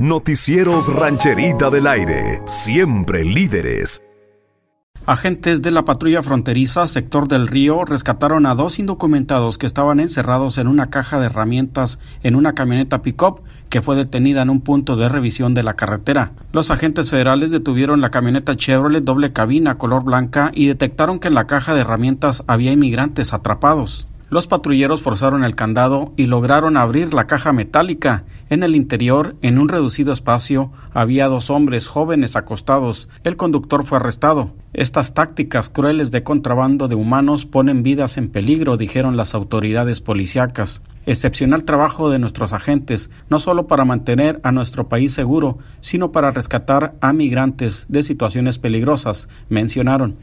Noticieros Rancherita del Aire, siempre líderes. Agentes de la patrulla fronteriza sector del río rescataron a dos indocumentados que estaban encerrados en una caja de herramientas en una camioneta pick-up que fue detenida en un punto de revisión de la carretera. Los agentes federales detuvieron la camioneta Chevrolet doble cabina color blanca y detectaron que en la caja de herramientas había inmigrantes atrapados. Los patrulleros forzaron el candado y lograron abrir la caja metálica. En el interior, en un reducido espacio, había dos hombres jóvenes acostados. El conductor fue arrestado. Estas tácticas crueles de contrabando de humanos ponen vidas en peligro, dijeron las autoridades policíacas. Excepcional trabajo de nuestros agentes, no solo para mantener a nuestro país seguro, sino para rescatar a migrantes de situaciones peligrosas, mencionaron.